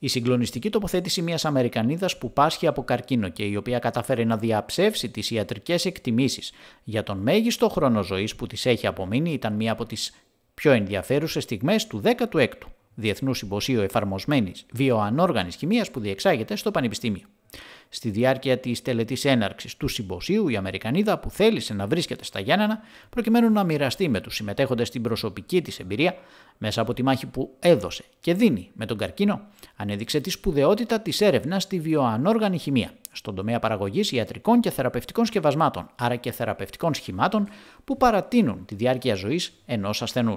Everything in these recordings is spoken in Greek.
Η συγκλονιστική τοποθέτηση μιας Αμερικανίδας που πάσχει από καρκίνο και η οποία καταφέρει να διαψεύσει τις ιατρικές εκτιμήσεις για τον μέγιστο χρόνο ζωής που της έχει απομείνει ήταν μία από τις πιο ενδιαφέρουσες στιγμές του 16ου Διεθνού Συμποσίου Εφαρμοσμένης Βιοανόργανης Χημίας που διεξάγεται στο Πανεπιστήμιο. Στη διάρκεια της τελετής έναρξης του συμποσίου, η Αμερικανίδα που θέλησε να βρίσκεται στα Γιάννενα προκειμένου να μοιραστεί με τους συμμετέχοντες την προσωπική της εμπειρία μέσα από τη μάχη που έδωσε και δίνει με τον καρκίνο, ανέδειξε τη σπουδαιότητα της έρευνας στη βιοανόργανη χημεία, στον τομέα παραγωγής ιατρικών και θεραπευτικών σκευασμάτων, άρα και θεραπευτικών σχημάτων που παρατείνουν τη διάρκεια ζωής ενός ασθενούς.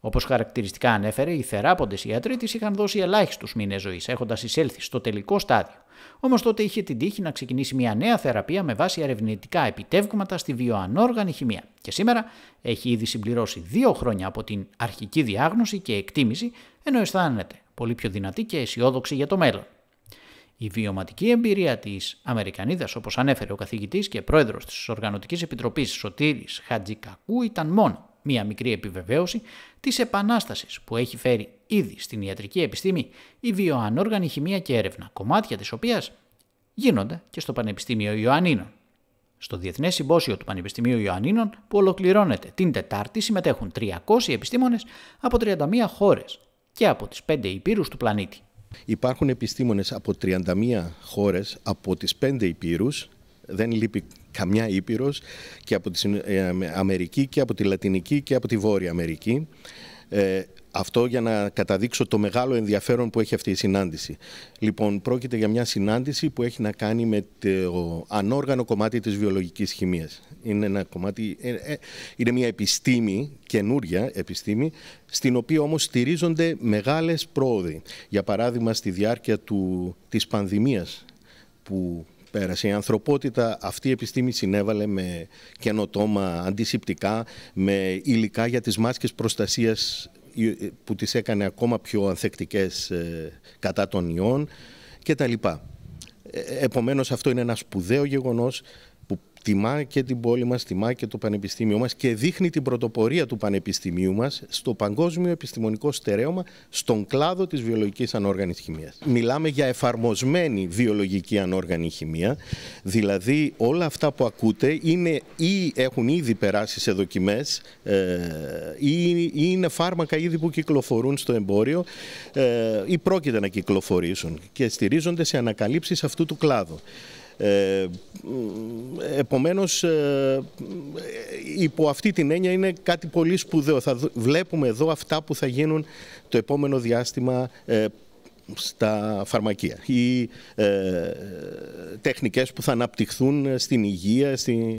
Όπως χαρακτηριστικά ανέφερε, οι θεράποντες ιατροί της είχαν δώσει ελάχιστους μήνες ζωής, έχοντας εισέλθει στο τελικό στάδιο Όμως τότε είχε την τύχη να ξεκινήσει μια νέα θεραπεία με βάση ερευνητικά επιτεύγματα στη βιοανόργανη χημεία. Και σήμερα έχει ήδη συμπληρώσει δύο χρόνια από την αρχική διάγνωση και εκτίμηση, ενώ αισθάνεται πολύ πιο δυνατή και αισιόδοξη για το μέλλον. Η βιωματική εμπειρία της Αμερικανίδας, όπως ανέφερε ο καθηγητής και πρόεδρος της Οργανωτικής Επιτροπής Σωτήρης Χατζικακού, ήταν μόνο μία μικρή επιβεβαίωση της επανάστασης που έχει φέρει ήδη στην ιατρική επιστήμη η βιοανόργανη χημεία και έρευνα, κομμάτια της οποίας γίνονται και στο Πανεπιστήμιο Ιωαννίνων. Στο Διεθνές Συμπόσιο του Πανεπιστημίου Ιωαννίνων που ολοκληρώνεται την Τετάρτη συμμετέχουν 300 επιστήμονες από 31 χώρες και από τις 5 υπήρους του πλανήτη. Υπάρχουν επιστήμονες από 31 χώρες από τις 5 υπήρους δεν λείπει καμιά Ήπειρος και από την ε, Αμερική και από τη Λατινική και από τη Βόρεια Αμερική. Ε, αυτό για να καταδείξω το μεγάλο ενδιαφέρον που έχει αυτή η συνάντηση. Λοιπόν, πρόκειται για μια συνάντηση που έχει να κάνει με το ανόργανο κομμάτι της βιολογικής χημίας. Είναι, ένα κομμάτι, ε, ε, είναι μια επιστήμη, καινούρια επιστήμη, στην οποία όμως στηρίζονται μεγάλες πρόοδοι. Για παράδειγμα, στη διάρκεια του, της πανδημίας που πέρασε. Η ανθρωπότητα αυτή η επιστήμη συνέβαλε με καινοτόμα αντισηπτικά, με υλικά για τις μάσκες προστασίας ε, που τις έκανε ακόμα πιο ανθεκτικές ε, κατά των ιών και τα λοιπά. Ε, επομένως αυτό είναι ένα σπουδαίο γεγονός τιμά και την πόλη μας, τιμά και το πανεπιστήμιο μας και δείχνει την πρωτοπορία του πανεπιστημίου μας στο παγκόσμιο επιστημονικό στερέωμα στον κλάδο της βιολογικής ανόργανης χημίας. Μιλάμε για εφαρμοσμένη βιολογική ανόργανη χημία, δηλαδή όλα αυτά που ακούτε είναι ή έχουν ήδη περάσει σε δοκιμές ε, ή είναι φάρμακα ήδη που κυκλοφορούν στο εμπόριο ε, ή πρόκειται να κυκλοφορήσουν και στηρίζονται σε ανακαλύψεις αυτού του κλάδου. Ε, επομένως ε, υπό αυτή την έννοια είναι κάτι πολύ σπουδαίο. Θα βλέπουμε εδώ αυτά που θα γίνουν το επόμενο διάστημα ε, στα φαρμακεία ή ε, τεχνικές που θα αναπτυχθούν στην υγεία, στην...